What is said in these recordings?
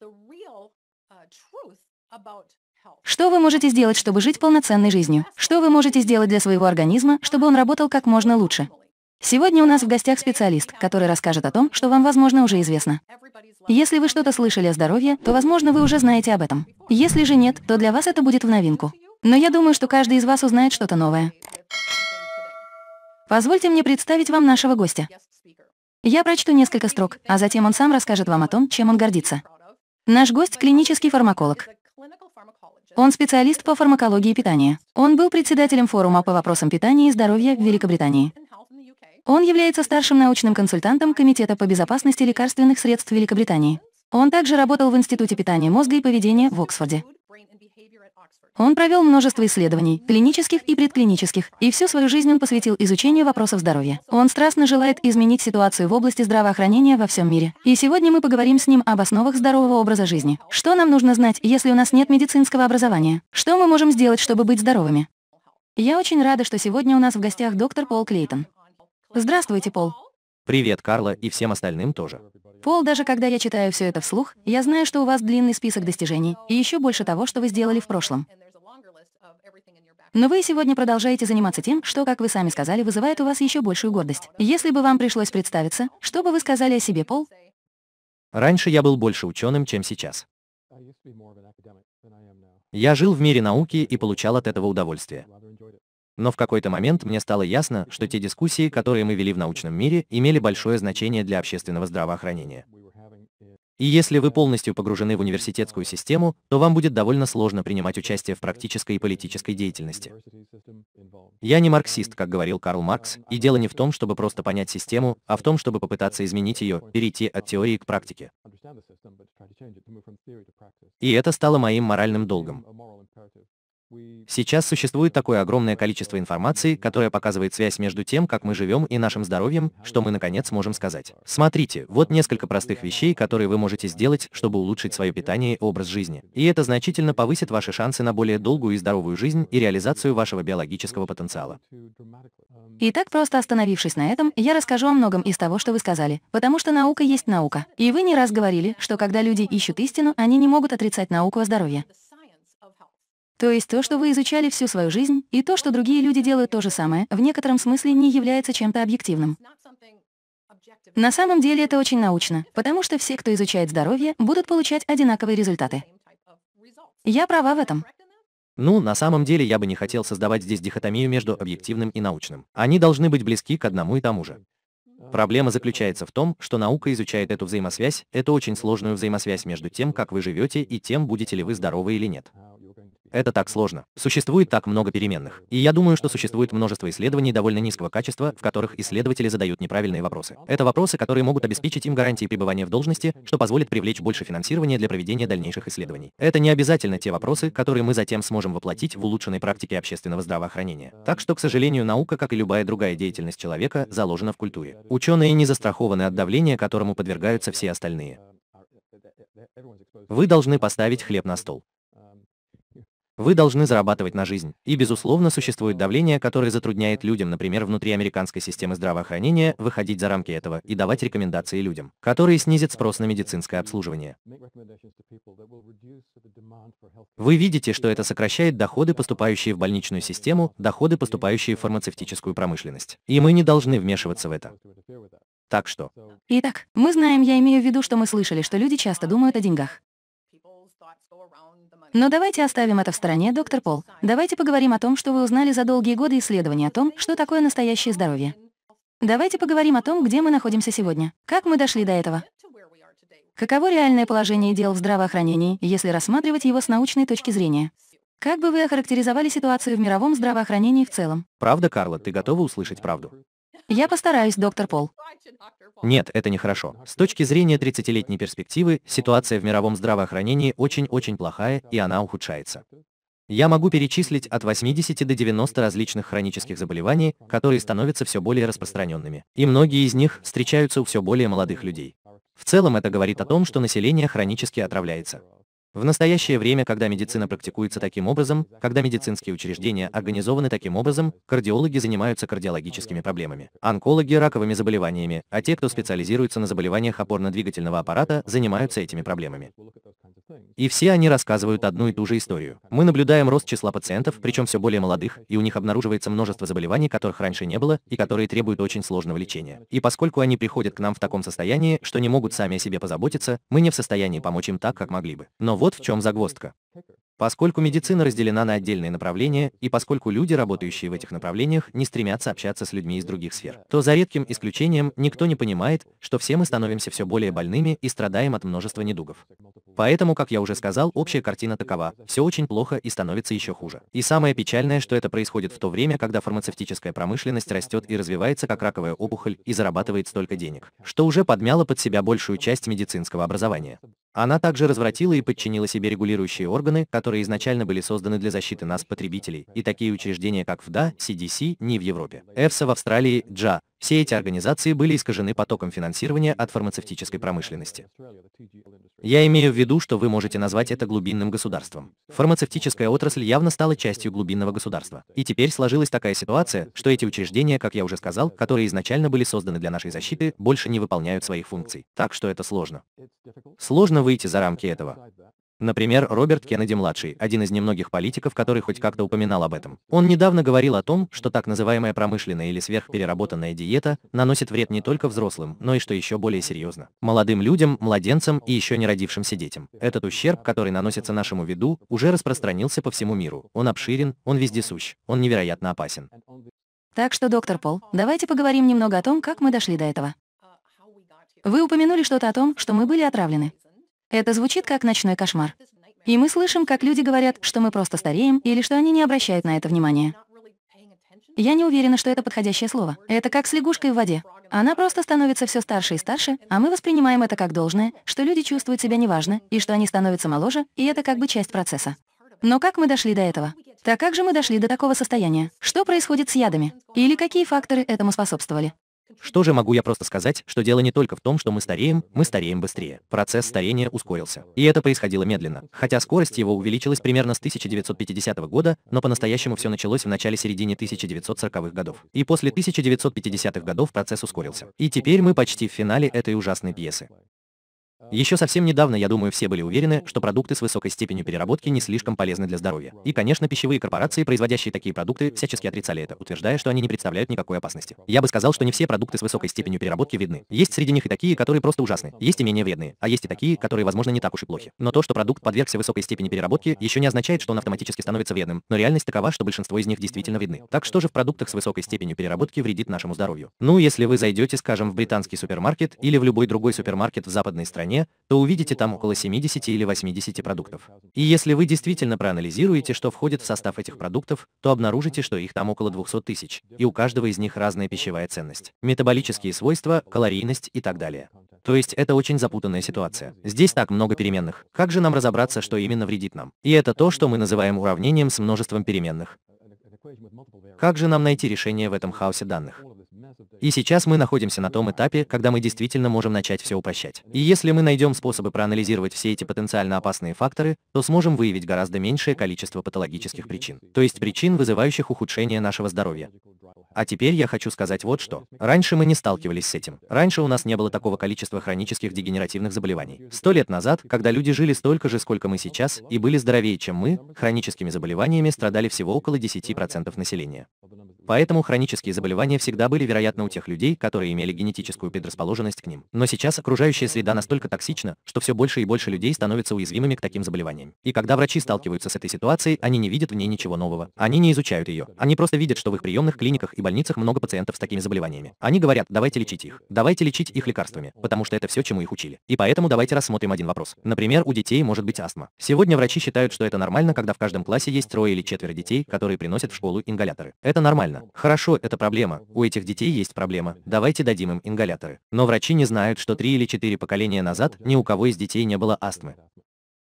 Uh, что вы можете сделать, чтобы жить полноценной жизнью? Что вы можете сделать для своего организма, чтобы он работал как можно лучше? Сегодня у нас в гостях специалист, который расскажет о том, что вам, возможно, уже известно. Если вы что-то слышали о здоровье, то, возможно, вы уже знаете об этом. Если же нет, то для вас это будет в новинку. Но я думаю, что каждый из вас узнает что-то новое. Позвольте мне представить вам нашего гостя. Я прочту несколько строк, а затем он сам расскажет вам о том, чем он гордится. Наш гость – клинический фармаколог. Он специалист по фармакологии питания. Он был председателем форума по вопросам питания и здоровья в Великобритании. Он является старшим научным консультантом Комитета по безопасности лекарственных средств Великобритании. Он также работал в Институте питания мозга и поведения в Оксфорде. Он провел множество исследований, клинических и предклинических, и всю свою жизнь он посвятил изучению вопросов здоровья. Он страстно желает изменить ситуацию в области здравоохранения во всем мире. И сегодня мы поговорим с ним об основах здорового образа жизни. Что нам нужно знать, если у нас нет медицинского образования? Что мы можем сделать, чтобы быть здоровыми? Я очень рада, что сегодня у нас в гостях доктор Пол Клейтон. Здравствуйте, Пол. Привет, Карла, и всем остальным тоже. Пол, даже когда я читаю все это вслух, я знаю, что у вас длинный список достижений и еще больше того, что вы сделали в прошлом. Но вы сегодня продолжаете заниматься тем, что, как вы сами сказали, вызывает у вас еще большую гордость. Если бы вам пришлось представиться, что бы вы сказали о себе, Пол? Раньше я был больше ученым, чем сейчас. Я жил в мире науки и получал от этого удовольствие. Но в какой-то момент мне стало ясно, что те дискуссии, которые мы вели в научном мире, имели большое значение для общественного здравоохранения. И если вы полностью погружены в университетскую систему, то вам будет довольно сложно принимать участие в практической и политической деятельности. Я не марксист, как говорил Карл Маркс, и дело не в том, чтобы просто понять систему, а в том, чтобы попытаться изменить ее, перейти от теории к практике. И это стало моим моральным долгом. Сейчас существует такое огромное количество информации, которая показывает связь между тем, как мы живем и нашим здоровьем, что мы наконец можем сказать. Смотрите, вот несколько простых вещей, которые вы можете сделать, чтобы улучшить свое питание и образ жизни. И это значительно повысит ваши шансы на более долгую и здоровую жизнь и реализацию вашего биологического потенциала. Итак, просто остановившись на этом, я расскажу о многом из того, что вы сказали, потому что наука есть наука. И вы не раз говорили, что когда люди ищут истину, они не могут отрицать науку о здоровье. То есть то, что вы изучали всю свою жизнь, и то, что другие люди делают то же самое, в некотором смысле не является чем-то объективным. На самом деле это очень научно, потому что все, кто изучает здоровье, будут получать одинаковые результаты. Я права в этом. Ну, на самом деле я бы не хотел создавать здесь дихотомию между объективным и научным. Они должны быть близки к одному и тому же. Проблема заключается в том, что наука изучает эту взаимосвязь, это очень сложную взаимосвязь между тем, как вы живете, и тем, будете ли вы здоровы или нет. Это так сложно. Существует так много переменных. И я думаю, что существует множество исследований довольно низкого качества, в которых исследователи задают неправильные вопросы. Это вопросы, которые могут обеспечить им гарантии пребывания в должности, что позволит привлечь больше финансирования для проведения дальнейших исследований. Это не обязательно те вопросы, которые мы затем сможем воплотить в улучшенной практике общественного здравоохранения. Так что, к сожалению, наука, как и любая другая деятельность человека, заложена в культуре. Ученые не застрахованы от давления, которому подвергаются все остальные. Вы должны поставить хлеб на стол. Вы должны зарабатывать на жизнь. И, безусловно, существует давление, которое затрудняет людям, например, внутри американской системы здравоохранения, выходить за рамки этого и давать рекомендации людям, которые снизят спрос на медицинское обслуживание. Вы видите, что это сокращает доходы, поступающие в больничную систему, доходы, поступающие в фармацевтическую промышленность. И мы не должны вмешиваться в это. Так что... Итак, мы знаем, я имею в виду, что мы слышали, что люди часто думают о деньгах. Но давайте оставим это в стороне, доктор Пол. Давайте поговорим о том, что вы узнали за долгие годы исследований о том, что такое настоящее здоровье. Давайте поговорим о том, где мы находимся сегодня. Как мы дошли до этого? Каково реальное положение дел в здравоохранении, если рассматривать его с научной точки зрения? Как бы вы охарактеризовали ситуацию в мировом здравоохранении в целом? Правда, Карла, ты готова услышать правду? Я постараюсь, доктор Пол. Нет, это нехорошо. С точки зрения 30-летней перспективы, ситуация в мировом здравоохранении очень-очень плохая, и она ухудшается. Я могу перечислить от 80 до 90 различных хронических заболеваний, которые становятся все более распространенными, и многие из них встречаются у все более молодых людей. В целом это говорит о том, что население хронически отравляется. В настоящее время, когда медицина практикуется таким образом, когда медицинские учреждения организованы таким образом, кардиологи занимаются кардиологическими проблемами, онкологи – раковыми заболеваниями, а те, кто специализируется на заболеваниях опорно-двигательного аппарата, занимаются этими проблемами. И все они рассказывают одну и ту же историю. Мы наблюдаем рост числа пациентов, причем все более молодых, и у них обнаруживается множество заболеваний, которых раньше не было, и которые требуют очень сложного лечения. И поскольку они приходят к нам в таком состоянии, что не могут сами о себе позаботиться, мы не в состоянии помочь им так, как могли бы. Но вот в чем загвоздка. Поскольку медицина разделена на отдельные направления, и поскольку люди, работающие в этих направлениях, не стремятся общаться с людьми из других сфер, то за редким исключением никто не понимает, что все мы становимся все более больными и страдаем от множества недугов. Поэтому, как я уже сказал, общая картина такова, все очень плохо и становится еще хуже. И самое печальное, что это происходит в то время, когда фармацевтическая промышленность растет и развивается как раковая опухоль и зарабатывает столько денег, что уже подмяло под себя большую часть медицинского образования. Она также развратила и подчинила себе регулирующие органы, которые изначально были созданы для защиты нас, потребителей, и такие учреждения, как ФДА, CDC, не в Европе. ЭФСА в Австралии, ДЖА, все эти организации были искажены потоком финансирования от фармацевтической промышленности. Я имею в виду, что вы можете назвать это глубинным государством. Фармацевтическая отрасль явно стала частью глубинного государства. И теперь сложилась такая ситуация, что эти учреждения, как я уже сказал, которые изначально были созданы для нашей защиты, больше не выполняют своих функций. Так что это сложно. Сложно выйти за рамки этого. Например, Роберт Кеннеди-младший, один из немногих политиков, который хоть как-то упоминал об этом. Он недавно говорил о том, что так называемая промышленная или сверхпереработанная диета наносит вред не только взрослым, но и, что еще более серьезно, молодым людям, младенцам и еще не родившимся детям. Этот ущерб, который наносится нашему виду, уже распространился по всему миру. Он обширен, он вездесущ, он невероятно опасен. Так что, доктор Пол, давайте поговорим немного о том, как мы дошли до этого. Вы упомянули что-то о том, что мы были отравлены. Это звучит как ночной кошмар. И мы слышим, как люди говорят, что мы просто стареем, или что они не обращают на это внимания. Я не уверена, что это подходящее слово. Это как с лягушкой в воде. Она просто становится все старше и старше, а мы воспринимаем это как должное, что люди чувствуют себя неважно, и что они становятся моложе, и это как бы часть процесса. Но как мы дошли до этого? Так как же мы дошли до такого состояния? Что происходит с ядами? Или какие факторы этому способствовали? Что же могу я просто сказать, что дело не только в том, что мы стареем, мы стареем быстрее. Процесс старения ускорился. И это происходило медленно. Хотя скорость его увеличилась примерно с 1950 года, но по-настоящему все началось в начале-середине 1940-х годов. И после 1950-х годов процесс ускорился. И теперь мы почти в финале этой ужасной пьесы. Еще совсем недавно, я думаю, все были уверены, что продукты с высокой степенью переработки не слишком полезны для здоровья. И, конечно, пищевые корпорации, производящие такие продукты, всячески отрицали это, утверждая, что они не представляют никакой опасности. Я бы сказал, что не все продукты с высокой степенью переработки видны. Есть среди них и такие, которые просто ужасны, есть и менее вредные, а есть и такие, которые, возможно, не так уж и плохи. Но то, что продукт подвергся высокой степени переработки, еще не означает, что он автоматически становится вредным, но реальность такова, что большинство из них действительно видны. Так что же в продуктах с высокой степенью переработки вредит нашему здоровью? Ну, если вы зайдете, скажем, в британский супермаркет или в любой другой супермаркет в западной стране, стране, то увидите там около 70 или 80 продуктов. И если вы действительно проанализируете, что входит в состав этих продуктов, то обнаружите, что их там около 200 тысяч, и у каждого из них разная пищевая ценность, метаболические свойства, калорийность и так далее. То есть это очень запутанная ситуация. Здесь так много переменных. Как же нам разобраться, что именно вредит нам? И это то, что мы называем уравнением с множеством переменных. Как же нам найти решение в этом хаосе данных? И сейчас мы находимся на том этапе, когда мы действительно можем начать все упрощать. И если мы найдем способы проанализировать все эти потенциально опасные факторы, то сможем выявить гораздо меньшее количество патологических причин, то есть причин, вызывающих ухудшение нашего здоровья. А теперь я хочу сказать вот что. Раньше мы не сталкивались с этим. Раньше у нас не было такого количества хронических дегенеративных заболеваний. Сто лет назад, когда люди жили столько же, сколько мы сейчас, и были здоровее, чем мы, хроническими заболеваниями страдали всего около 10% населения. Поэтому хронические заболевания всегда были вероятны у тех людей, которые имели генетическую предрасположенность к ним. Но сейчас окружающая среда настолько токсична, что все больше и больше людей становятся уязвимыми к таким заболеваниям. И когда врачи сталкиваются с этой ситуацией, они не видят в ней ничего нового. Они не изучают ее. Они просто видят, что в их приемных клиниках и больницах много пациентов с такими заболеваниями. Они говорят, давайте лечить их. Давайте лечить их лекарствами, потому что это все, чему их учили. И поэтому давайте рассмотрим один вопрос. Например, у детей может быть астма. Сегодня врачи считают, что это нормально, когда в каждом классе есть трое или четверо детей, которые приносят в школу ингаляторы. Это нормально неправильно. Хорошо, это проблема. У этих детей есть проблема. Давайте дадим им ингаляторы. Но врачи не знают, что три или четыре поколения назад ни у кого из детей не было астмы.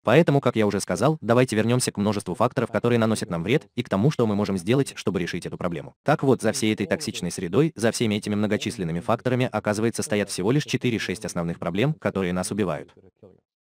Поэтому, как я уже сказал, давайте вернемся к множеству факторов, которые наносят нам вред, и к тому, что мы можем сделать, чтобы решить эту проблему. Так вот, за всей этой токсичной средой, за всеми этими многочисленными факторами, оказывается, стоят всего лишь 4-6 основных проблем, которые нас убивают.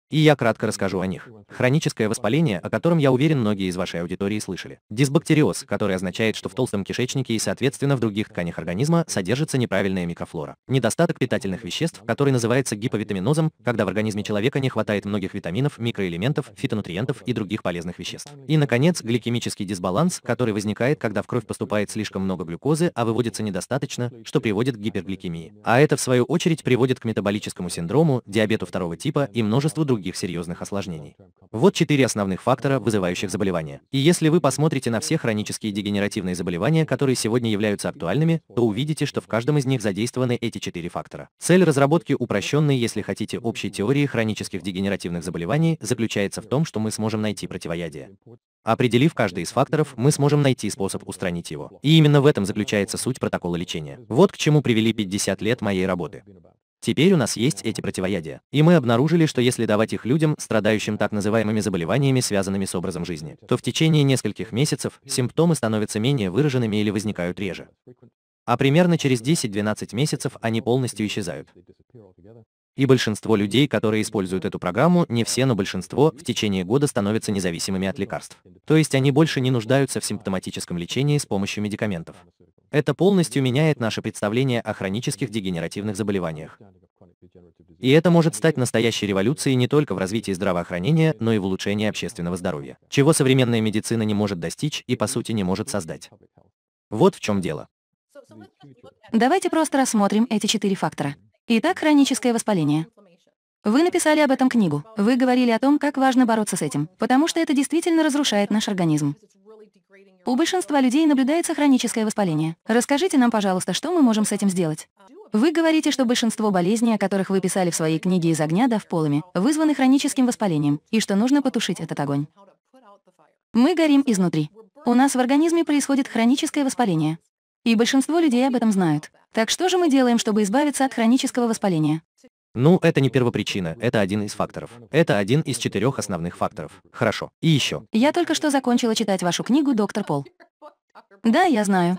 И я кратко расскажу о них. Хроническое воспаление, о котором, я уверен, многие из вашей аудитории слышали. Дисбактериоз, который означает, что в толстом кишечнике и, соответственно, в других тканях организма содержится неправильная микрофлора. Недостаток питательных веществ, который называется гиповитаминозом, когда в организме человека не хватает многих витаминов, микроэлементов, фитонутриентов и других полезных веществ. И, наконец, гликемический дисбаланс, который возникает, когда в кровь поступает слишком много глюкозы, а выводится недостаточно, что приводит к гипергликемии. А это, в свою очередь, приводит к метаболическому синдрому, диабету второго типа и множеству других других серьезных осложнений. Вот четыре основных фактора, вызывающих заболевания. И если вы посмотрите на все хронические дегенеративные заболевания, которые сегодня являются актуальными, то увидите, что в каждом из них задействованы эти четыре фактора. Цель разработки упрощенной, если хотите, общей теории хронических дегенеративных заболеваний заключается в том, что мы сможем найти противоядие. Определив каждый из факторов, мы сможем найти способ устранить его. И именно в этом заключается суть протокола лечения. Вот к чему привели 50 лет моей работы. Теперь у нас есть эти противоядия, и мы обнаружили, что если давать их людям, страдающим так называемыми заболеваниями, связанными с образом жизни, то в течение нескольких месяцев симптомы становятся менее выраженными или возникают реже. А примерно через 10-12 месяцев они полностью исчезают. И большинство людей, которые используют эту программу, не все, но большинство, в течение года становятся независимыми от лекарств. То есть они больше не нуждаются в симптоматическом лечении с помощью медикаментов. Это полностью меняет наше представление о хронических дегенеративных заболеваниях. И это может стать настоящей революцией не только в развитии здравоохранения, но и в улучшении общественного здоровья, чего современная медицина не может достичь и по сути не может создать. Вот в чем дело. Давайте просто рассмотрим эти четыре фактора. Итак, хроническое воспаление. Вы написали об этом книгу. Вы говорили о том, как важно бороться с этим, потому что это действительно разрушает наш организм. У большинства людей наблюдается хроническое воспаление. Расскажите нам, пожалуйста, что мы можем с этим сделать? Вы говорите, что большинство болезней, о которых вы писали в своей книге «Из огня да в полыми», вызваны хроническим воспалением, и что нужно потушить этот огонь. Мы горим изнутри. У нас в организме происходит хроническое воспаление. И большинство людей об этом знают. Так что же мы делаем, чтобы избавиться от хронического воспаления? Ну, это не первопричина, это один из факторов. Это один из четырех основных факторов. Хорошо. И еще. Я только что закончила читать вашу книгу, доктор Пол. Да, я знаю.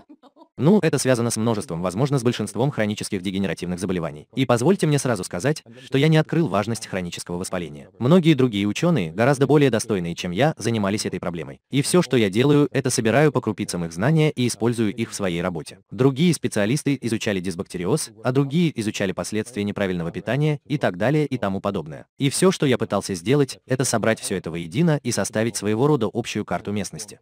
Ну, это связано с множеством, возможно, с большинством хронических дегенеративных заболеваний. И позвольте мне сразу сказать, что я не открыл важность хронического воспаления. Многие другие ученые, гораздо более достойные, чем я, занимались этой проблемой. И все, что я делаю, это собираю по крупицам их знания и использую их в своей работе. Другие специалисты изучали дисбактериоз, а другие изучали последствия неправильного питания и так далее и тому подобное. И все, что я пытался сделать, это собрать все это воедино и составить своего рода общую карту местности.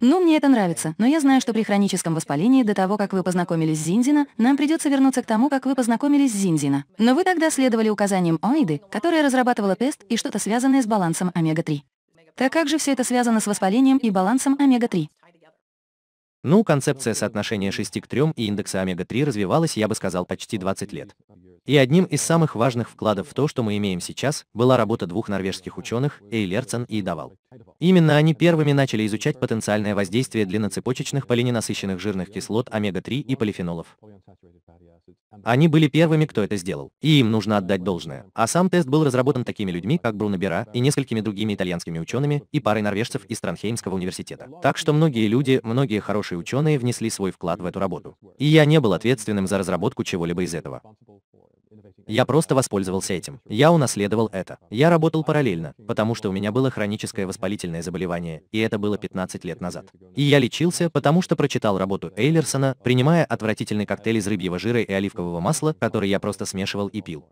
Ну, мне это нравится, но я знаю, что при хроническом воспалении до того, как вы познакомились с Зинзина, нам придется вернуться к тому, как вы познакомились с Зинзина. Но вы тогда следовали указаниям Оиды, которая разрабатывала тест и что-то связанное с балансом омега-3. Так как же все это связано с воспалением и балансом омега-3? Ну, концепция соотношения 6 к 3 и индекса омега-3 развивалась, я бы сказал, почти 20 лет. И одним из самых важных вкладов в то, что мы имеем сейчас, была работа двух норвежских ученых, Эйлерцен и Давал. Именно они первыми начали изучать потенциальное воздействие длинноцепочечных полиненасыщенных жирных кислот омега-3 и полифенолов. Они были первыми, кто это сделал, и им нужно отдать должное. А сам тест был разработан такими людьми, как Бруно Бера и несколькими другими итальянскими учеными и парой норвежцев из Транхеймского университета. Так что многие люди, многие хорошие ученые внесли свой вклад в эту работу. И я не был ответственным за разработку чего-либо из этого. Я просто воспользовался этим. Я унаследовал это. Я работал параллельно, потому что у меня было хроническое воспалительное заболевание, и это было 15 лет назад. И я лечился, потому что прочитал работу Эйлерсона, принимая отвратительный коктейль из рыбьего жира и оливкового масла, который я просто смешивал и пил.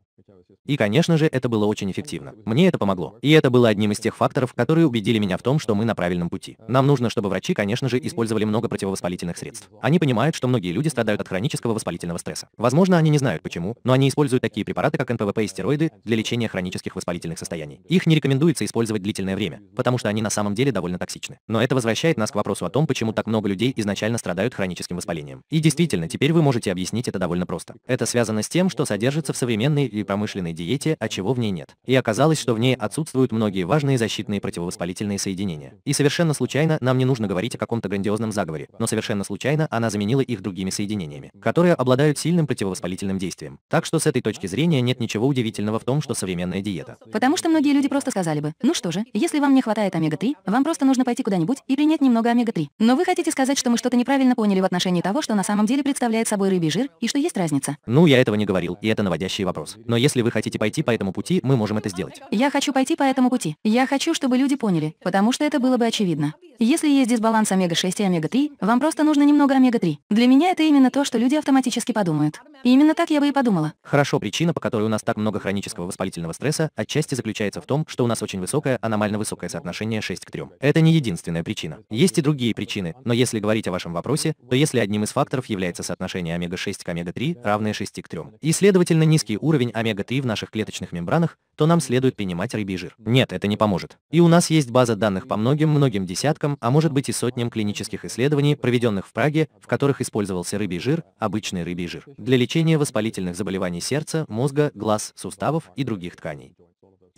И, конечно же, это было очень эффективно. Мне это помогло. И это было одним из тех факторов, которые убедили меня в том, что мы на правильном пути. Нам нужно, чтобы врачи, конечно же, использовали много противовоспалительных средств. Они понимают, что многие люди страдают от хронического воспалительного стресса. Возможно, они не знают почему, но они используют такие препараты, как НПВП и стероиды, для лечения хронических воспалительных состояний. Их не рекомендуется использовать длительное время, потому что они на самом деле довольно токсичны. Но это возвращает нас к вопросу о том, почему так много людей изначально страдают хроническим воспалением. И действительно, теперь вы можете объяснить это довольно просто. Это связано с тем, что содержится в современной и промышленной диете, а чего в ней нет. И оказалось, что в ней отсутствуют многие важные защитные противовоспалительные соединения. И совершенно случайно нам не нужно говорить о каком-то грандиозном заговоре, но совершенно случайно она заменила их другими соединениями, которые обладают сильным противовоспалительным действием. Так что с этой точки зрения нет ничего удивительного в том, что современная диета. Потому что многие люди просто сказали бы, ну что же, если вам не хватает омега-3, вам просто нужно пойти куда-нибудь и принять немного омега-3. Но вы хотите сказать, что мы что-то неправильно поняли в отношении того, что на самом деле представляет собой рыбий жир и что есть разница? Ну, я этого не говорил, и это наводящий вопрос. Но если вы хотите хотите пойти по этому пути, мы можем это сделать. Я хочу пойти по этому пути. Я хочу, чтобы люди поняли, потому что это было бы очевидно. Если есть дисбаланс омега-6 и омега-3, вам просто нужно немного омега-3. Для меня это именно то, что люди автоматически подумают. И именно так я бы и подумала. Хорошо, причина, по которой у нас так много хронического воспалительного стресса, отчасти заключается в том, что у нас очень высокое, аномально высокое соотношение 6 к 3. Это не единственная причина. Есть и другие причины, но если говорить о вашем вопросе, то если одним из факторов является соотношение омега-6 к омега-3, равное 6 к 3, и, следовательно, низкий уровень омега-3 в наших клеточных мембранах, то нам следует принимать рыбий жир. Нет, это не поможет. И у нас есть база данных по многим-многим десяткам десяткам, а может быть и сотням клинических исследований, проведенных в Праге, в которых использовался рыбий жир, обычный рыбий жир, для лечения воспалительных заболеваний сердца, мозга, глаз, суставов и других тканей.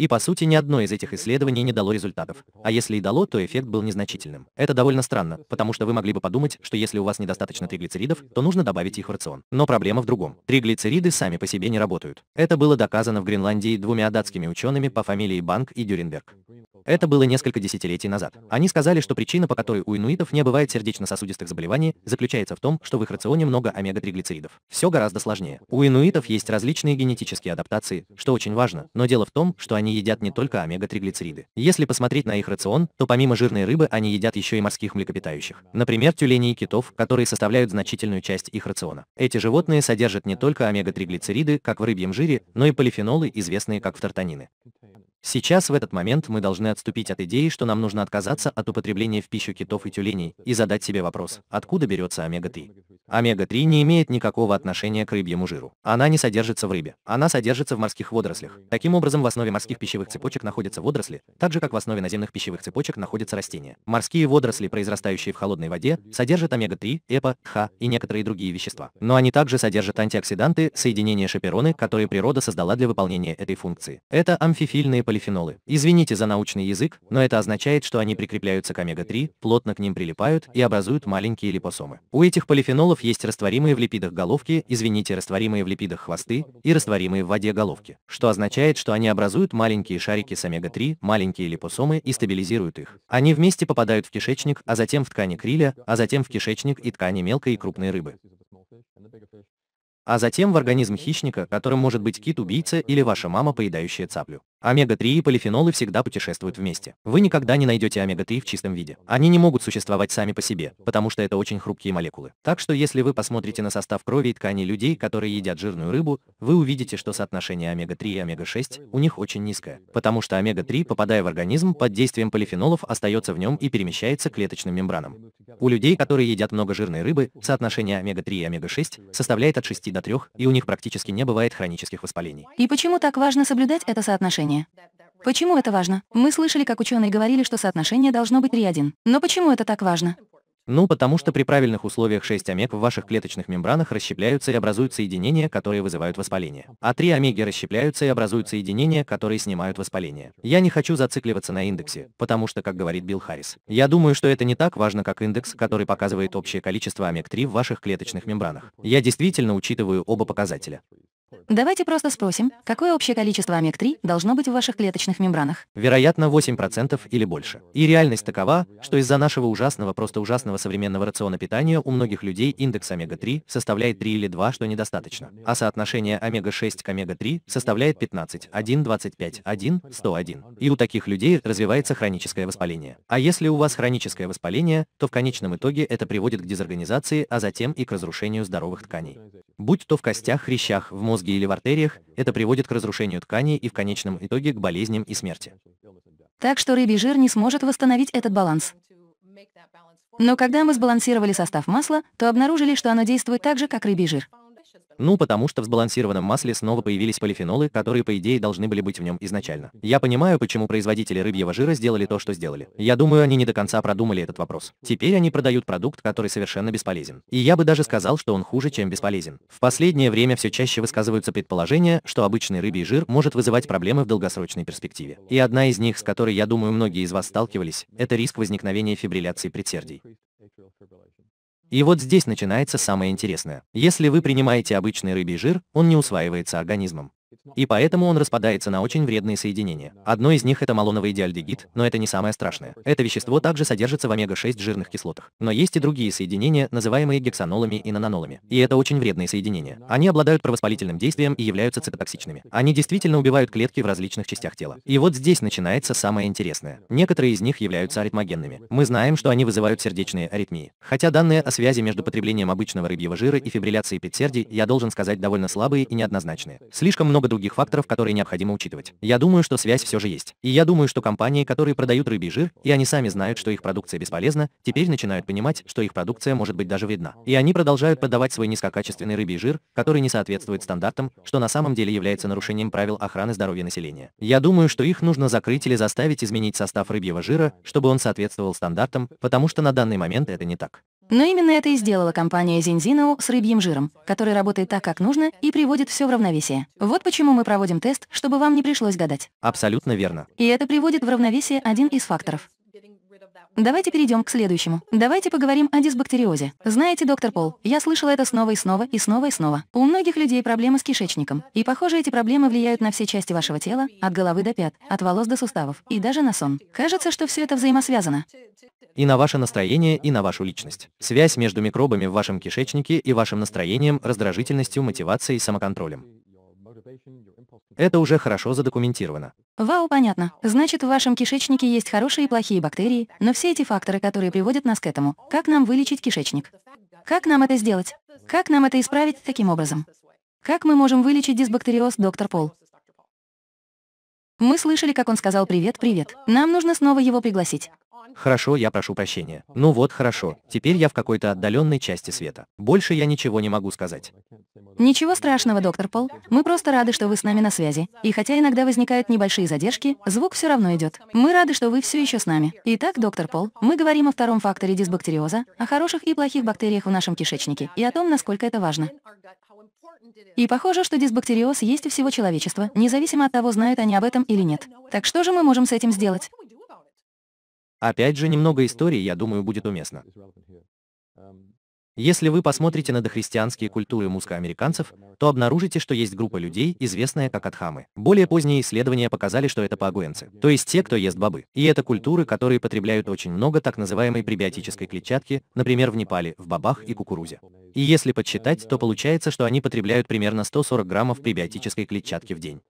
И по сути ни одно из этих исследований не дало результатов. А если и дало, то эффект был незначительным. Это довольно странно, потому что вы могли бы подумать, что если у вас недостаточно триглицеридов, то нужно добавить их в рацион. Но проблема в другом. Триглицериды сами по себе не работают. Это было доказано в Гренландии двумя датскими учеными по фамилии Банк и Дюренберг. Это было несколько десятилетий назад. Они сказали, что причина, по которой у инуитов не бывает сердечно-сосудистых заболеваний, заключается в том, что в их рационе много омега-триглицеридов. Все гораздо сложнее. У инуитов есть различные генетические адаптации, что очень важно, но дело в том, что они они едят не только омега-3 Если посмотреть на их рацион, то помимо жирной рыбы они едят еще и морских млекопитающих. Например, тюленей и китов, которые составляют значительную часть их рациона. Эти животные содержат не только омега-3 глицериды, как в рыбьем жире, но и полифенолы, известные как фтартанины. Сейчас в этот момент мы должны отступить от идеи, что нам нужно отказаться от употребления в пищу китов и тюленей, и задать себе вопрос, откуда берется омега-3. Омега-3 не имеет никакого отношения к рыбьему жиру. Она не содержится в рыбе, она содержится в морских водорослях. Таким образом, в основе морских пищевых цепочек находятся водоросли, так же как в основе наземных пищевых цепочек находятся растения. Морские водоросли, произрастающие в холодной воде, содержат омега-3, эпа, ха и некоторые другие вещества. Но они также содержат антиоксиданты, соединения шапероны, которые природа создала для выполнения этой функции. Это амфифильные полифенолы. Извините за научный язык, но это означает, что они прикрепляются к омега-3, плотно к ним прилипают и образуют маленькие липосомы. У этих полифенолов есть растворимые в липидах головки, извините, растворимые в липидах хвосты и растворимые в воде головки, что означает, что они образуют маленькие шарики с омега-3, маленькие липосомы и стабилизируют их. Они вместе попадают в кишечник, а затем в ткани криля, а затем в кишечник и ткани мелкой и крупной рыбы а затем в организм хищника, которым может быть кит-убийца или ваша мама, поедающая цаплю. Омега-3 и полифенолы всегда путешествуют вместе. Вы никогда не найдете омега-3 в чистом виде. Они не могут существовать сами по себе, потому что это очень хрупкие молекулы. Так что если вы посмотрите на состав крови и тканей людей, которые едят жирную рыбу, вы увидите, что соотношение омега-3 и омега-6 у них очень низкое, потому что омега-3, попадая в организм, под действием полифенолов остается в нем и перемещается к клеточным мембранам. У людей, которые едят много жирной рыбы, соотношение омега-3 и омега-6 составляет от 6 до до 3, и у них практически не бывает хронических воспалений. И почему так важно соблюдать это соотношение? Почему это важно? Мы слышали, как ученые говорили, что соотношение должно быть 3-1. Но почему это так важно? Ну, потому что при правильных условиях 6 омег в ваших клеточных мембранах расщепляются и образуют соединения, которые вызывают воспаление. А 3 омеги расщепляются и образуют соединения, которые снимают воспаление. Я не хочу зацикливаться на индексе, потому что, как говорит Билл Харрис, я думаю, что это не так важно, как индекс, который показывает общее количество омег-3 в ваших клеточных мембранах. Я действительно учитываю оба показателя. Давайте просто спросим, какое общее количество омег-3 должно быть в ваших клеточных мембранах? Вероятно, 8% или больше. И реальность такова, что из-за нашего ужасного, просто ужасного современного рациона питания у многих людей индекс омега-3 составляет 3 или 2, что недостаточно. А соотношение омега-6 к омега-3 составляет 15, 1, 25, 1, 101. И у таких людей развивается хроническое воспаление. А если у вас хроническое воспаление, то в конечном итоге это приводит к дезорганизации, а затем и к разрушению здоровых тканей. Будь то в костях, хрящах, в мозге, мозге или в артериях, это приводит к разрушению тканей и в конечном итоге к болезням и смерти. Так что рыбий жир не сможет восстановить этот баланс. Но когда мы сбалансировали состав масла, то обнаружили, что оно действует так же, как рыбий жир. Ну, потому что в сбалансированном масле снова появились полифенолы, которые, по идее, должны были быть в нем изначально. Я понимаю, почему производители рыбьего жира сделали то, что сделали. Я думаю, они не до конца продумали этот вопрос. Теперь они продают продукт, который совершенно бесполезен. И я бы даже сказал, что он хуже, чем бесполезен. В последнее время все чаще высказываются предположения, что обычный рыбий жир может вызывать проблемы в долгосрочной перспективе. И одна из них, с которой, я думаю, многие из вас сталкивались, это риск возникновения фибрилляции предсердий. И вот здесь начинается самое интересное. Если вы принимаете обычный рыбий жир, он не усваивается организмом. И поэтому он распадается на очень вредные соединения. Одно из них это малоновый диальдегид, но это не самое страшное. Это вещество также содержится в омега-6 жирных кислотах. Но есть и другие соединения, называемые гексанолами и нанонолами. И это очень вредные соединения. Они обладают провоспалительным действием и являются цитотоксичными. Они действительно убивают клетки в различных частях тела. И вот здесь начинается самое интересное. Некоторые из них являются аритмогенными. Мы знаем, что они вызывают сердечные аритмии. Хотя данные о связи между потреблением обычного рыбьего жира и фибрилляцией предсердий, я должен сказать, довольно слабые и неоднозначные. Слишком много много других факторов, которые необходимо учитывать. Я думаю, что связь все же есть. И я думаю, что компании, которые продают рыбий жир, и они сами знают, что их продукция бесполезна, теперь начинают понимать, что их продукция может быть даже вредна. И они продолжают продавать свой низкокачественный рыбий жир, который не соответствует стандартам, что на самом деле является нарушением правил охраны здоровья населения. Я думаю, что их нужно закрыть или заставить изменить состав рыбьего жира, чтобы он соответствовал стандартам, потому что на данный момент это не так. Но именно это и сделала компания Зензиноу с рыбьим жиром, который работает так, как нужно, и приводит все в равновесие. Вот почему мы проводим тест, чтобы вам не пришлось гадать. Абсолютно верно. И это приводит в равновесие один из факторов. Давайте перейдем к следующему. Давайте поговорим о дисбактериозе. Знаете, доктор Пол, я слышала это снова и снова и снова и снова. У многих людей проблемы с кишечником. И, похоже, эти проблемы влияют на все части вашего тела, от головы до пят, от волос до суставов и даже на сон. Кажется, что все это взаимосвязано. И на ваше настроение, и на вашу личность. Связь между микробами в вашем кишечнике и вашим настроением, раздражительностью, мотивацией, и самоконтролем. Это уже хорошо задокументировано. Вау, понятно. Значит, в вашем кишечнике есть хорошие и плохие бактерии, но все эти факторы, которые приводят нас к этому. Как нам вылечить кишечник? Как нам это сделать? Как нам это исправить таким образом? Как мы можем вылечить дисбактериоз, доктор Пол? Мы слышали, как он сказал «Привет, привет». Нам нужно снова его пригласить. Хорошо, я прошу прощения. Ну вот, хорошо. Теперь я в какой-то отдаленной части света. Больше я ничего не могу сказать. Ничего страшного, доктор Пол. Мы просто рады, что вы с нами на связи. И хотя иногда возникают небольшие задержки, звук все равно идет. Мы рады, что вы все еще с нами. Итак, доктор Пол, мы говорим о втором факторе дисбактериоза, о хороших и плохих бактериях в нашем кишечнике и о том, насколько это важно. И похоже, что дисбактериоз есть у всего человечества, независимо от того, знают они об этом или нет. Так что же мы можем с этим сделать? Опять же, немного истории, я думаю, будет уместно. Если вы посмотрите на дохристианские культуры муско то обнаружите, что есть группа людей, известная как адхамы. Более поздние исследования показали, что это пагуэнцы, то есть те, кто ест бобы. И это культуры, которые потребляют очень много так называемой пребиотической клетчатки, например, в Непале, в бобах и кукурузе. И если подсчитать, то получается, что они потребляют примерно 140 граммов пребиотической клетчатки в день.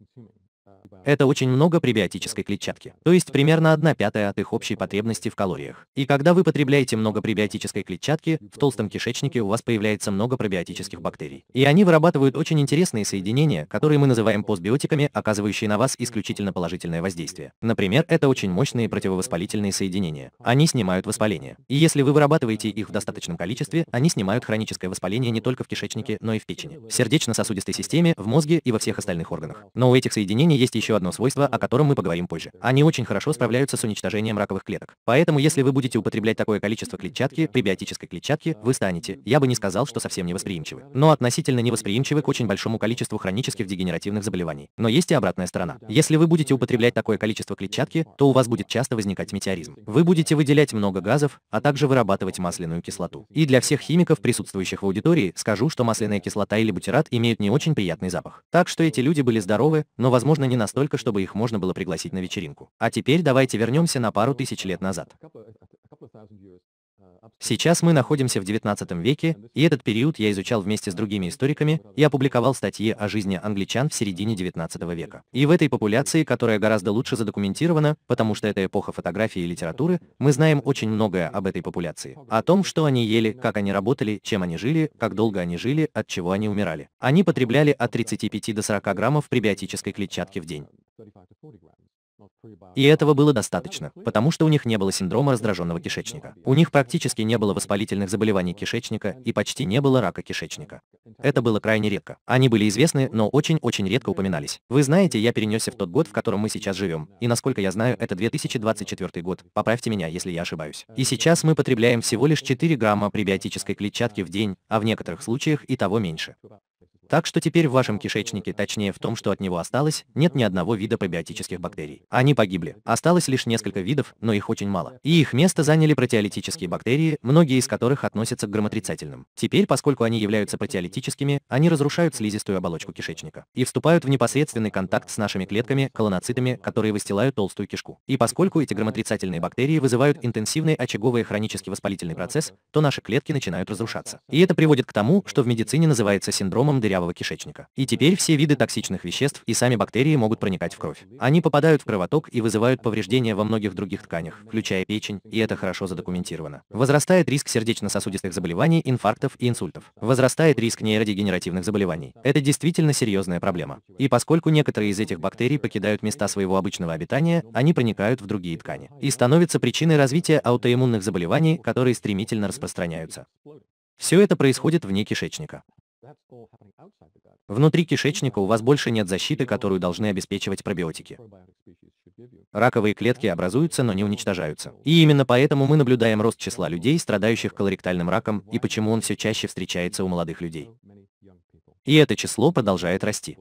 Это очень много пребиотической клетчатки, то есть примерно 1 пятая от их общей потребности в калориях. И когда вы потребляете много пребиотической клетчатки, в толстом кишечнике у вас появляется много пробиотических бактерий. И они вырабатывают очень интересные соединения, которые мы называем постбиотиками, оказывающие на вас исключительно положительное воздействие. Например, это очень мощные противовоспалительные соединения. Они снимают воспаление. И если вы вырабатываете их в достаточном количестве, они снимают хроническое воспаление не только в кишечнике, но и в печени, в сердечно-сосудистой системе, в мозге и во всех остальных органах. Но у этих соединений есть есть еще одно свойство, о котором мы поговорим позже. Они очень хорошо справляются с уничтожением раковых клеток. Поэтому если вы будете употреблять такое количество клетчатки, пребиотической клетчатки, вы станете, я бы не сказал, что совсем невосприимчивы, но относительно невосприимчивы к очень большому количеству хронических дегенеративных заболеваний. Но есть и обратная сторона. Если вы будете употреблять такое количество клетчатки, то у вас будет часто возникать метеоризм. Вы будете выделять много газов, а также вырабатывать масляную кислоту. И для всех химиков, присутствующих в аудитории, скажу, что масляная кислота или бутират имеют не очень приятный запах. Так что эти люди были здоровы, но, возможно, не настолько, чтобы их можно было пригласить на вечеринку. А теперь давайте вернемся на пару тысяч лет назад. Сейчас мы находимся в XIX веке, и этот период я изучал вместе с другими историками и опубликовал статьи о жизни англичан в середине XIX века. И в этой популяции, которая гораздо лучше задокументирована, потому что это эпоха фотографии и литературы, мы знаем очень многое об этой популяции. О том, что они ели, как они работали, чем они жили, как долго они жили, от чего они умирали. Они потребляли от 35 до 40 граммов пребиотической клетчатки в день. И этого было достаточно, потому что у них не было синдрома раздраженного кишечника. У них практически не было воспалительных заболеваний кишечника и почти не было рака кишечника. Это было крайне редко. Они были известны, но очень-очень редко упоминались. Вы знаете, я перенесся в тот год, в котором мы сейчас живем, и насколько я знаю, это 2024 год, поправьте меня, если я ошибаюсь. И сейчас мы потребляем всего лишь 4 грамма пребиотической клетчатки в день, а в некоторых случаях и того меньше. Так что теперь в вашем кишечнике, точнее в том, что от него осталось, нет ни одного вида пробиотических бактерий. Они погибли. Осталось лишь несколько видов, но их очень мало. И их место заняли протеолитические бактерии, многие из которых относятся к грамотрицательным. Теперь, поскольку они являются протеолитическими, они разрушают слизистую оболочку кишечника и вступают в непосредственный контакт с нашими клетками, колоноцитами, которые выстилают толстую кишку. И поскольку эти грамотрицательные бактерии вызывают интенсивный очаговый хронический воспалительный процесс, то наши клетки начинают разрушаться. И это приводит к тому, что в медицине называется синдромом дырявого корявого кишечника. И теперь все виды токсичных веществ и сами бактерии могут проникать в кровь. Они попадают в кровоток и вызывают повреждения во многих других тканях, включая печень, и это хорошо задокументировано. Возрастает риск сердечно-сосудистых заболеваний, инфарктов и инсультов. Возрастает риск нейродегенеративных заболеваний. Это действительно серьезная проблема. И поскольку некоторые из этих бактерий покидают места своего обычного обитания, они проникают в другие ткани. И становятся причиной развития аутоиммунных заболеваний, которые стремительно распространяются. Все это происходит вне кишечника. Внутри кишечника у вас больше нет защиты, которую должны обеспечивать пробиотики. Раковые клетки образуются, но не уничтожаются. И именно поэтому мы наблюдаем рост числа людей, страдающих uh, колоректальным раком, и почему он все чаще встречается у молодых людей. И это число продолжает расти.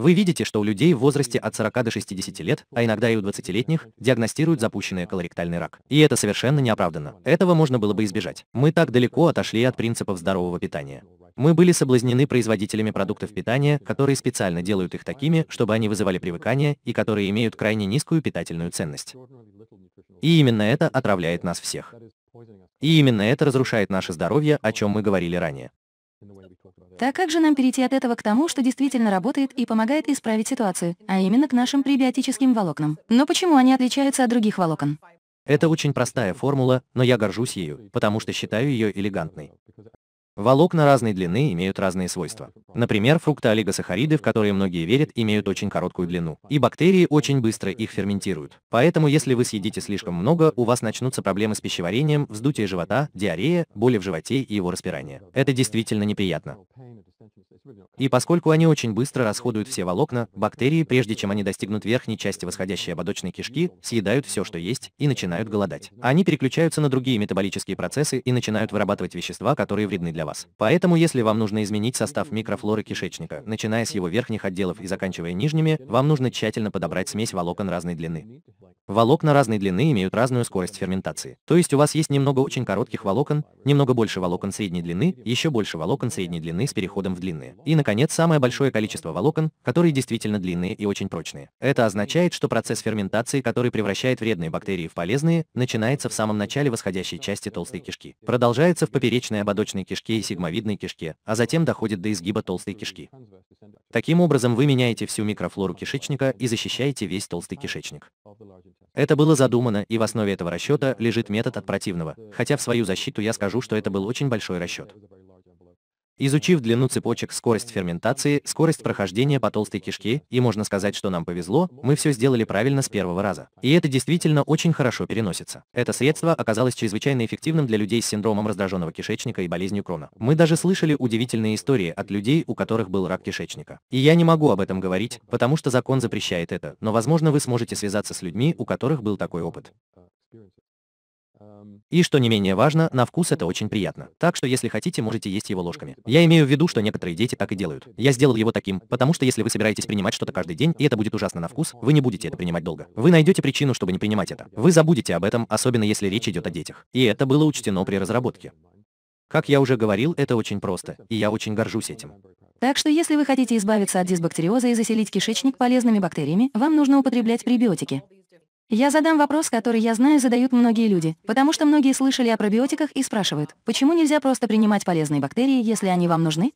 Вы видите, что у людей в возрасте от 40 до 60 лет, а иногда и у 20-летних, диагностируют запущенный колоректальный рак. И это совершенно неоправданно. Этого можно было бы избежать. Мы так далеко отошли от принципов здорового питания. Мы были соблазнены производителями продуктов питания, которые специально делают их такими, чтобы они вызывали привыкание и которые имеют крайне низкую питательную ценность. И именно это отравляет нас всех. И именно это разрушает наше здоровье, о чем мы говорили ранее. Так как же нам перейти от этого к тому, что действительно работает и помогает исправить ситуацию, а именно к нашим пребиотическим волокнам? Но почему они отличаются от других волокон? Это очень простая формула, но я горжусь ею, потому что считаю ее элегантной. Волокна разной длины имеют разные свойства. Например, фруктоолигосахариды, в которые многие верят, имеют очень короткую длину, и бактерии очень быстро их ферментируют. Поэтому если вы съедите слишком много, у вас начнутся проблемы с пищеварением, вздутие живота, диарея, боли в животе и его распирание. Это действительно неприятно. И поскольку они очень быстро расходуют все волокна, бактерии, прежде чем они достигнут верхней части восходящей ободочной кишки, съедают все, что есть, и начинают голодать. Они переключаются на другие метаболические процессы и начинают вырабатывать вещества, которые вредны для вас. Поэтому, если вам нужно изменить состав микрофлоры кишечника, начиная с его верхних отделов и заканчивая нижними, вам нужно тщательно подобрать смесь волокон разной длины. Волокна разной длины имеют разную скорость ферментации. То есть у вас есть немного очень коротких волокон, немного больше волокон средней длины, еще больше волокон средней длины с переходом в длинные. И, наконец, самое большое количество волокон, которые действительно длинные и очень прочные. Это означает, что процесс ферментации, который превращает вредные бактерии в полезные, начинается в самом начале восходящей части толстой кишки, продолжается в поперечной ободочной кишке и сигмовидной кишке, а затем доходит до изгиба толстой кишки. Таким образом, вы меняете всю микрофлору кишечника и защищаете весь толстый кишечник. Это было задумано, и в основе этого расчета лежит метод от противного, хотя в свою защиту я скажу, что это был очень большой расчет. Изучив длину цепочек, скорость ферментации, скорость прохождения по толстой кишке, и можно сказать, что нам повезло, мы все сделали правильно с первого раза. И это действительно очень хорошо переносится. Это средство оказалось чрезвычайно эффективным для людей с синдромом раздраженного кишечника и болезнью Крона. Мы даже слышали удивительные истории от людей, у которых был рак кишечника. И я не могу об этом говорить, потому что закон запрещает это, но возможно вы сможете связаться с людьми, у которых был такой опыт. И что не менее важно, на вкус это очень приятно. Так что если хотите, можете есть его ложками. Я имею в виду, что некоторые дети так и делают. Я сделал его таким, потому что если вы собираетесь принимать что-то каждый день, и это будет ужасно на вкус, вы не будете это принимать долго. Вы найдете причину, чтобы не принимать это. Вы забудете об этом, особенно если речь идет о детях. И это было учтено при разработке. Как я уже говорил, это очень просто, и я очень горжусь этим. Так что если вы хотите избавиться от дисбактериоза и заселить кишечник полезными бактериями, вам нужно употреблять пребиотики. Я задам вопрос, который, я знаю, задают многие люди, потому что многие слышали о пробиотиках и спрашивают, почему нельзя просто принимать полезные бактерии, если они вам нужны?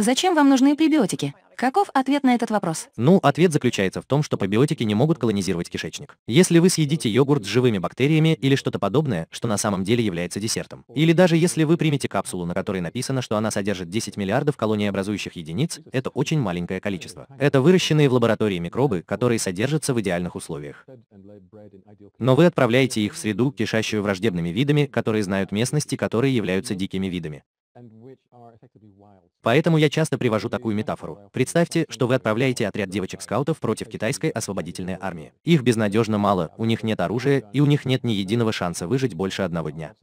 Зачем вам нужны пребиотики? Каков ответ на этот вопрос? Ну, ответ заключается в том, что пробиотики не могут колонизировать кишечник. Если вы съедите йогурт с живыми бактериями или что-то подобное, что на самом деле является десертом, или даже если вы примете капсулу, на которой написано, что она содержит 10 миллиардов образующих единиц, это очень маленькое количество. Это выращенные в лаборатории микробы, которые содержатся в идеальных условиях. Но вы отправляете их в среду, кишащую враждебными видами, которые знают местности, которые являются дикими видами. Поэтому я часто привожу такую метафору. Представьте, что вы отправляете отряд девочек-скаутов против китайской освободительной армии. Их безнадежно мало, у них нет оружия, и у них нет ни единого шанса выжить больше одного дня.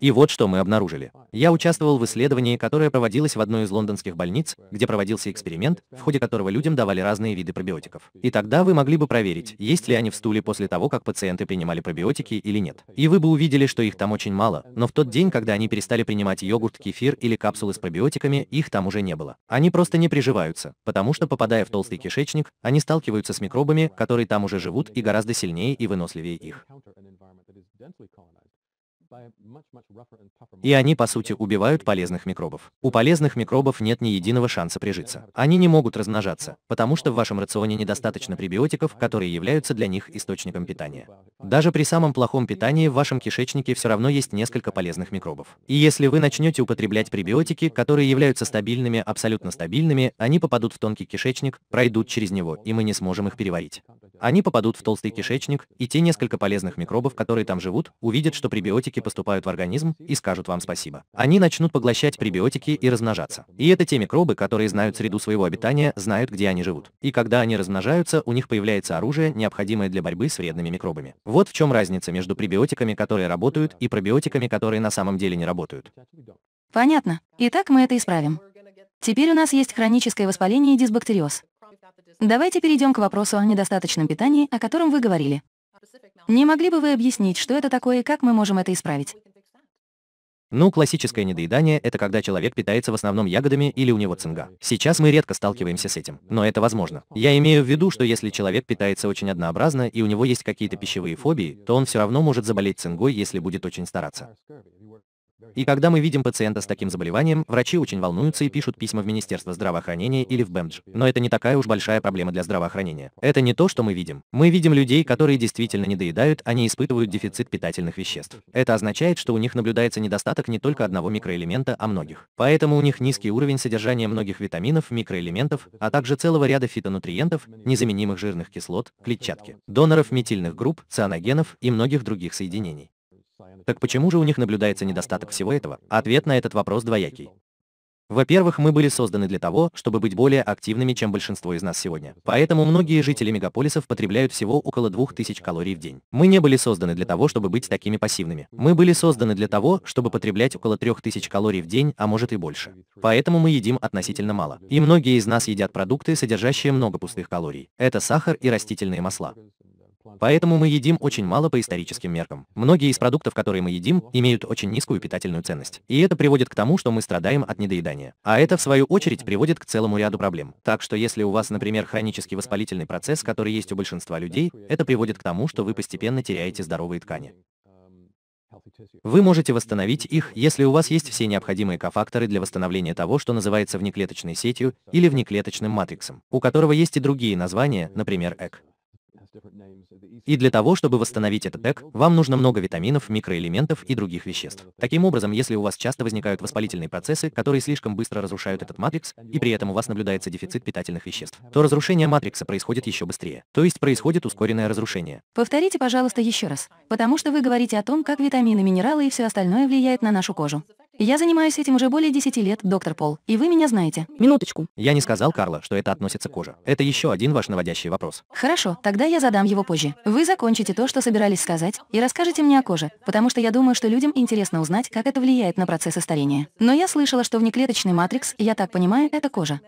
И вот что мы обнаружили. Я участвовал в исследовании, которое проводилось в одной из лондонских больниц, где проводился эксперимент, в ходе которого людям давали разные виды пробиотиков. И тогда вы могли бы проверить, есть ли они в стуле после того, как пациенты принимали пробиотики или нет. И вы бы увидели, что их там очень мало, но в тот день, когда они перестали принимать йогурт, кефир или капсулы с пробиотиками, их там уже не было. Они просто не приживаются, потому что, попадая в толстый кишечник, они сталкиваются с микробами, которые там уже живут и гораздо сильнее и выносливее их. И они, по сути, убивают полезных микробов. У полезных микробов нет ни единого шанса прижиться. Они не могут размножаться, потому что в вашем рационе недостаточно пребиотиков, которые являются для них источником питания. Даже при самом плохом питании в вашем кишечнике все равно есть несколько полезных микробов. И если вы начнете употреблять пребиотики, которые являются стабильными, абсолютно стабильными, они попадут в тонкий кишечник, пройдут через него, и мы не сможем их переварить. Они попадут в толстый кишечник, и те несколько полезных микробов, которые там живут, увидят, что пребиотики поступают в организм и скажут вам спасибо. Они начнут поглощать пребиотики и размножаться. И это те микробы, которые знают среду своего обитания, знают, где они живут. И когда они размножаются, у них появляется оружие, необходимое для борьбы с вредными микробами. Вот в чем разница между пребиотиками, которые работают, и пробиотиками, которые на самом деле не работают. Понятно. Итак, мы это исправим. Теперь у нас есть хроническое воспаление и дисбактериоз. Давайте перейдем к вопросу о недостаточном питании, о котором вы говорили. Не могли бы вы объяснить, что это такое и как мы можем это исправить? Ну, классическое недоедание – это когда человек питается в основном ягодами или у него цинга. Сейчас мы редко сталкиваемся с этим, но это возможно. Я имею в виду, что если человек питается очень однообразно и у него есть какие-то пищевые фобии, то он все равно может заболеть цингой, если будет очень стараться. И когда мы видим пациента с таким заболеванием, врачи очень волнуются и пишут письма в Министерство здравоохранения или в БМДЖ. Но это не такая уж большая проблема для здравоохранения. Это не то, что мы видим. Мы видим людей, которые действительно не доедают, они испытывают дефицит питательных веществ. Это означает, что у них наблюдается недостаток не только одного микроэлемента, а многих. Поэтому у них низкий уровень содержания многих витаминов, микроэлементов, а также целого ряда фитонутриентов, незаменимых жирных кислот, клетчатки, доноров метильных групп, цианогенов и многих других соединений. Так почему же у них наблюдается недостаток всего этого? Ответ на этот вопрос двоякий. Во-первых, мы были созданы для того, чтобы быть более активными, чем большинство из нас сегодня. Поэтому многие жители мегаполисов потребляют всего около 2000 калорий в день. Мы не были созданы для того, чтобы быть такими пассивными. Мы были созданы для того, чтобы потреблять около 3000 калорий в день, а может и больше. Поэтому мы едим относительно мало. И многие из нас едят продукты, содержащие много пустых калорий. Это сахар и растительные масла. Поэтому мы едим очень мало по историческим меркам. Многие из продуктов, которые мы едим, имеют очень низкую питательную ценность. И это приводит к тому, что мы страдаем от недоедания. А это, в свою очередь, приводит к целому ряду проблем. Так что если у вас, например, хронический воспалительный процесс, который есть у большинства людей, это приводит к тому, что вы постепенно теряете здоровые ткани. Вы можете восстановить их, если у вас есть все необходимые кофакторы для восстановления того, что называется внеклеточной сетью или внеклеточным матриксом, у которого есть и другие названия, например, ЭК. E и для того, чтобы восстановить этот ЭК, e вам нужно много витаминов, микроэлементов и других веществ. Таким образом, если у вас часто возникают воспалительные процессы, которые слишком быстро разрушают этот матрикс, и при этом у вас наблюдается дефицит питательных веществ, то разрушение матрикса происходит еще быстрее. То есть происходит ускоренное разрушение. Повторите, пожалуйста, еще раз, потому что вы говорите о том, как витамины, минералы и все остальное влияет на нашу кожу. Я занимаюсь этим уже более 10 лет, доктор Пол, и вы меня знаете. Минуточку. Я не сказал, Карла, что это относится к коже. Это еще один ваш наводящий вопрос. Хорошо, тогда я задам его позже. Вы закончите то, что собирались сказать, и расскажете мне о коже, потому что я думаю, что людям интересно узнать, как это влияет на процессы старения. Но я слышала, что внеклеточный матрикс, я так понимаю, это кожа.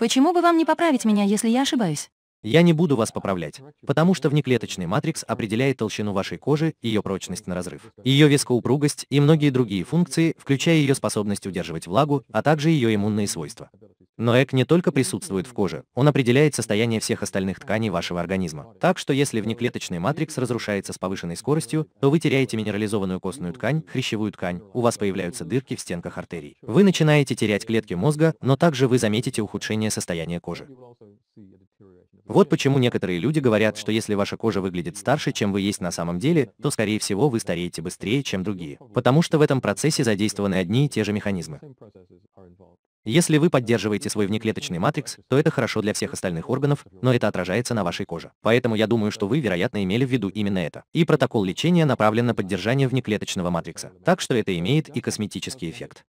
Почему бы вам не поправить меня, если я ошибаюсь? Я не буду вас поправлять, потому что внеклеточный матрикс определяет толщину вашей кожи, ее прочность на разрыв, ее вескоупругость и многие другие функции, включая ее способность удерживать влагу, а также ее иммунные свойства. Но ЭК не только присутствует в коже, он определяет состояние всех остальных тканей вашего организма. Так что если внеклеточный матрикс разрушается с повышенной скоростью, то вы теряете минерализованную костную ткань, хрящевую ткань, у вас появляются дырки в стенках артерий. Вы начинаете терять клетки мозга, но также вы заметите ухудшение состояния кожи. Вот почему некоторые люди говорят, что если ваша кожа выглядит старше, чем вы есть на самом деле, то скорее всего вы стареете быстрее, чем другие. Потому что в этом процессе задействованы одни и те же механизмы. Если вы поддерживаете свой внеклеточный матрикс, то это хорошо для всех остальных органов, но это отражается на вашей коже. Поэтому я думаю, что вы, вероятно, имели в виду именно это. И протокол лечения направлен на поддержание внеклеточного матрикса. Так что это имеет и косметический эффект.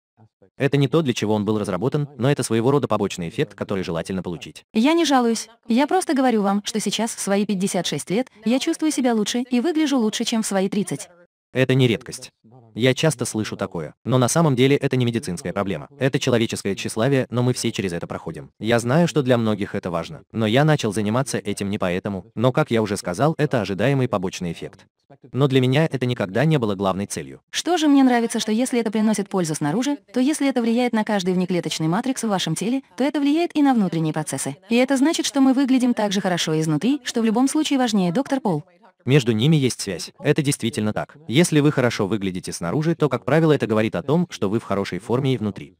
Это не то, для чего он был разработан, но это своего рода побочный эффект, который желательно получить. Я не жалуюсь. Я просто говорю вам, что сейчас, в свои 56 лет, я чувствую себя лучше и выгляжу лучше, чем в свои 30. Это не редкость. Я часто слышу такое. Но на самом деле это не медицинская проблема. Это человеческое тщеславие, но мы все через это проходим. Я знаю, что для многих это важно. Но я начал заниматься этим не поэтому. Но, как я уже сказал, это ожидаемый побочный эффект. Но для меня это никогда не было главной целью. Что же мне нравится, что если это приносит пользу снаружи, то если это влияет на каждый внеклеточный матрикс в вашем теле, то это влияет и на внутренние процессы. И это значит, что мы выглядим так же хорошо изнутри, что в любом случае важнее, доктор Пол. Между ними есть связь. Это действительно так. Если вы хорошо выглядите снаружи, то, как правило, это говорит о том, что вы в хорошей форме и внутри.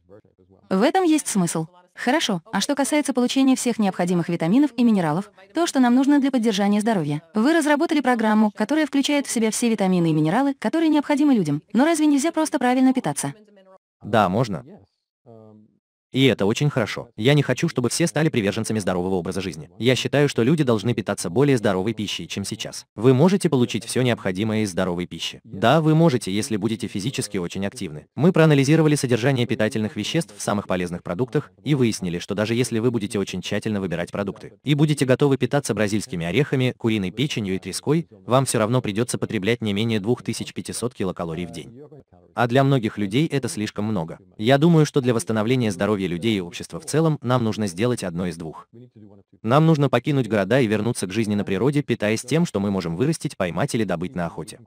В этом есть смысл. Хорошо, а что касается получения всех необходимых витаминов и минералов, то, что нам нужно для поддержания здоровья. Вы разработали программу, которая включает в себя все витамины и минералы, которые необходимы людям. Но разве нельзя просто правильно питаться? Да, можно. И это очень хорошо. Я не хочу, чтобы все стали приверженцами здорового образа жизни. Я считаю, что люди должны питаться более здоровой пищей, чем сейчас. Вы можете получить все необходимое из здоровой пищи. Да, вы можете, если будете физически очень активны. Мы проанализировали содержание питательных веществ в самых полезных продуктах и выяснили, что даже если вы будете очень тщательно выбирать продукты и будете готовы питаться бразильскими орехами, куриной печенью и треской, вам все равно придется потреблять не менее 2500 килокалорий в день. А для многих людей это слишком много. Я думаю, что для восстановления здоровья здоровье людей и общества в целом, нам нужно сделать одно из двух. Нам нужно покинуть города и вернуться к жизни на природе, питаясь тем, что мы можем вырастить, поймать или добыть на охоте.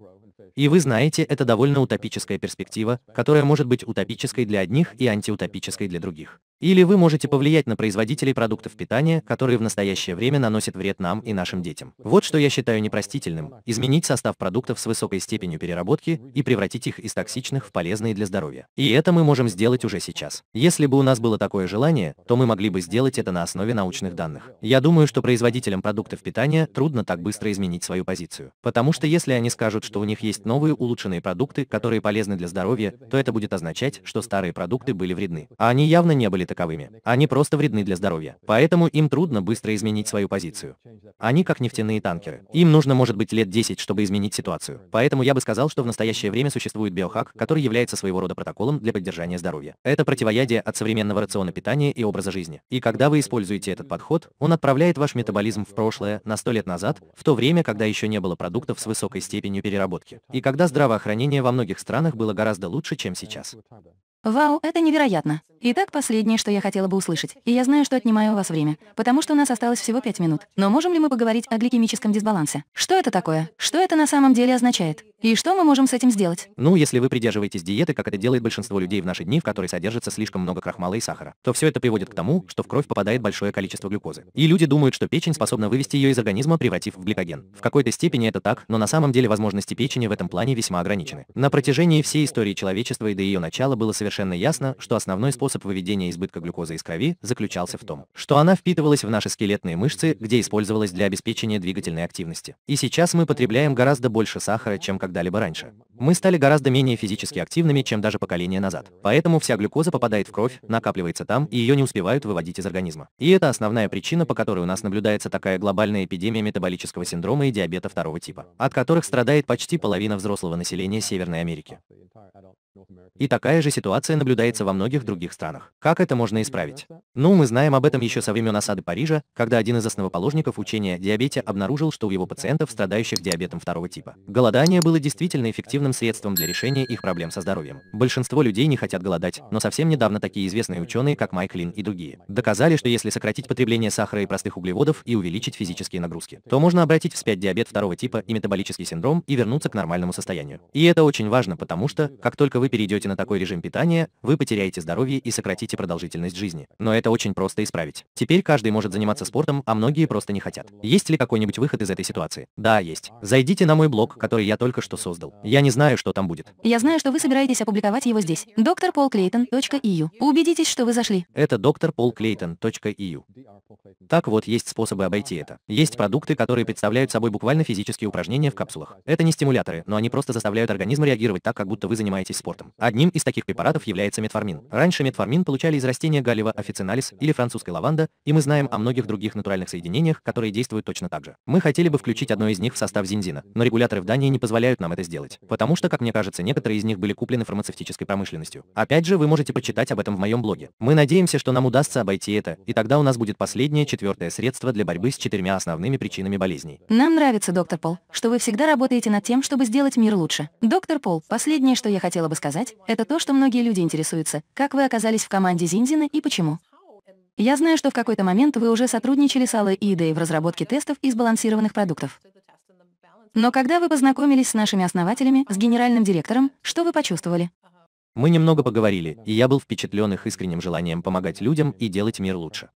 И вы знаете, это довольно утопическая перспектива, которая может быть утопической для одних и антиутопической для других. Или вы можете повлиять на производителей продуктов питания, которые в настоящее время наносят вред нам и нашим детям. Вот что я считаю непростительным – изменить состав продуктов с высокой степенью переработки и превратить их из токсичных в полезные для здоровья. И это мы можем сделать уже сейчас. Если бы у нас было такое желание, то мы могли бы сделать это на основе научных данных. Я думаю, что производителям продуктов питания трудно так быстро изменить свою позицию. Потому что если они скажут, что у них есть новые улучшенные продукты, которые полезны для здоровья, то это будет означать, что старые продукты были вредны. А они явно не были таковыми. Они просто вредны для здоровья. Поэтому им трудно быстро изменить свою позицию. Они как нефтяные танкеры. Им нужно, может быть, лет 10, чтобы изменить ситуацию. Поэтому я бы сказал, что в настоящее время существует биохак, который является своего рода протоколом для поддержания здоровья. Это противоядие от современного рациона питания и образа жизни. И когда вы используете этот подход, он отправляет ваш метаболизм в прошлое на 100 лет назад, в то время, когда еще не было продуктов с высокой степенью переработки. И когда здравоохранение во многих странах было гораздо лучше, чем сейчас. Вау, это невероятно. Итак, последнее, что я хотела бы услышать, и я знаю, что отнимаю у вас время, потому что у нас осталось всего пять минут. Но можем ли мы поговорить о гликемическом дисбалансе? Что это такое? Что это на самом деле означает? И что мы можем с этим сделать? Ну, если вы придерживаетесь диеты, как это делает большинство людей в наши дни, в которой содержится слишком много крахмала и сахара, то все это приводит к тому, что в кровь попадает большое количество глюкозы. И люди думают, что печень способна вывести ее из организма, превратив в гликоген. В какой-то степени это так, но на самом деле возможности печени в этом плане весьма ограничены. На протяжении всей истории человечества и до ее начала было совершенно совершенно ясно, что основной способ выведения избытка глюкозы из крови заключался в том, что она впитывалась в наши скелетные мышцы, где использовалась для обеспечения двигательной активности. И сейчас мы потребляем гораздо больше сахара, чем когда-либо раньше. Мы стали гораздо менее физически активными, чем даже поколение назад. Поэтому вся глюкоза попадает в кровь, накапливается там, и ее не успевают выводить из организма. И это основная причина, по которой у нас наблюдается такая глобальная эпидемия метаболического синдрома и диабета второго типа, от которых страдает почти половина взрослого населения Северной Америки. И такая же ситуация наблюдается во многих других странах. Как это можно исправить? Ну, мы знаем об этом еще со времен осады Парижа, когда один из основоположников учения диабете обнаружил, что у его пациентов, страдающих диабетом второго типа, голодание было действительно эффективным средством для решения их проблем со здоровьем. Большинство людей не хотят голодать, но совсем недавно такие известные ученые, как Майк Лин и другие, доказали, что если сократить потребление сахара и простых углеводов и увеличить физические нагрузки, то можно обратить вспять диабет второго типа и метаболический синдром и вернуться к нормальному состоянию. И это очень важно, потому что, как только вы перейдете на такой режим питания, вы потеряете здоровье и сократите продолжительность жизни. Но это очень просто исправить. Теперь каждый может заниматься спортом, а многие просто не хотят. Есть ли какой-нибудь выход из этой ситуации? Да, есть. Зайдите на мой блог, который я только что создал. Я не знаю, что там будет. Я знаю, что вы собираетесь опубликовать его здесь. Доктор Пол Клейтон.ию. Убедитесь, что вы зашли. Это доктор Пол Клейтон.ию. Так вот, есть способы обойти это. Есть продукты, которые представляют собой буквально физические упражнения в капсулах. Это не стимуляторы, но они просто заставляют организм реагировать так, как будто вы занимаетесь спортом. Одни Одним из таких препаратов является метформин. Раньше метформин получали из растения галева официналис или французской лаванда, и мы знаем о многих других натуральных соединениях, которые действуют точно так же. Мы хотели бы включить одно из них в состав зинзина, но регуляторы в Дании не позволяют нам это сделать, потому что, как мне кажется, некоторые из них были куплены фармацевтической промышленностью. Опять же, вы можете почитать об этом в моем блоге. Мы надеемся, что нам удастся обойти это, и тогда у нас будет последнее четвертое средство для борьбы с четырьмя основными причинами болезней. Нам нравится, доктор Пол, что вы всегда работаете над тем, чтобы сделать мир лучше. Доктор Пол, последнее, что я хотела бы сказать, это то, что многие люди интересуются. Как вы оказались в команде Зинзина и почему? Я знаю, что в какой-то момент вы уже сотрудничали с Аллой и Идой в разработке тестов и сбалансированных продуктов. Но когда вы познакомились с нашими основателями, с генеральным директором, что вы почувствовали? Мы немного поговорили, и я был впечатлен их искренним желанием помогать людям и делать мир лучше.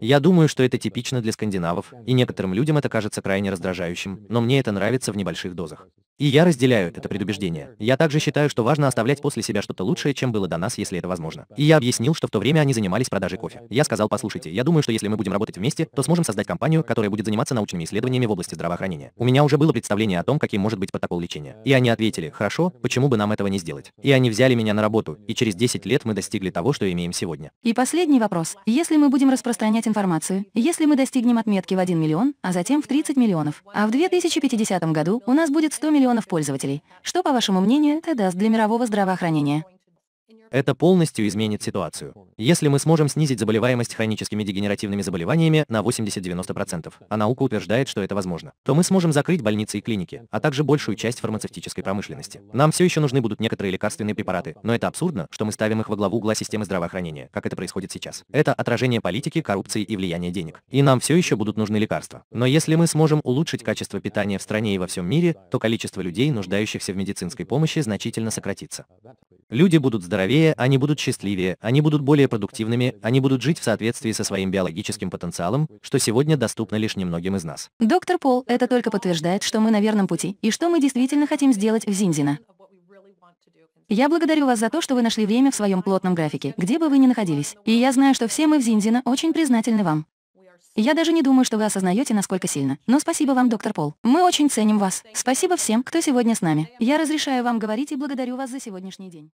Я думаю, что это типично для скандинавов, и некоторым людям это кажется крайне раздражающим, но мне это нравится в небольших дозах. И я разделяю это предубеждение. Я также считаю, что важно оставлять после себя что-то лучшее, чем было до нас, если это возможно. И я объяснил, что в то время они занимались продажей кофе. Я сказал, послушайте, я думаю, что если мы будем работать вместе, то сможем создать компанию, которая будет заниматься научными исследованиями в области здравоохранения. У меня уже было представление о том, каким может быть протокол лечения. И они ответили, хорошо, почему бы нам этого не сделать? И они взяли меня на работу, и через 10 лет мы достигли того, что имеем сегодня. И последний вопрос. Если мы будем распространять информацию, если мы достигнем отметки в 1 миллион, а затем в 30 миллионов, а в 2050 году у нас будет 100 миллионов миллионов пользователей. Что, по вашему мнению, это даст для мирового здравоохранения? Это полностью изменит ситуацию. Если мы сможем снизить заболеваемость хроническими дегенеративными заболеваниями на 80-90%, а наука утверждает, что это возможно, то мы сможем закрыть больницы и клиники, а также большую часть фармацевтической промышленности. Нам все еще нужны будут некоторые лекарственные препараты, но это абсурдно, что мы ставим их во главу угла системы здравоохранения, как это происходит сейчас. Это отражение политики, коррупции и влияния денег. И нам все еще будут нужны лекарства. Но если мы сможем улучшить качество питания в стране и во всем мире, то количество людей, нуждающихся в медицинской помощи, значительно сократится. Люди будут здоровее здоровее, они будут счастливее, они будут более продуктивными, они будут жить в соответствии со своим биологическим потенциалом, что сегодня доступно лишь немногим из нас. Доктор Пол, это только подтверждает, что мы на верном пути, и что мы действительно хотим сделать в Зинзино. Я благодарю вас за то, что вы нашли время в своем плотном графике, где бы вы ни находились. И я знаю, что все мы в Зинзино очень признательны вам. Я даже не думаю, что вы осознаете, насколько сильно. Но спасибо вам, доктор Пол. Мы очень ценим вас. Спасибо всем, кто сегодня с нами. Я разрешаю вам говорить и благодарю вас за сегодняшний день.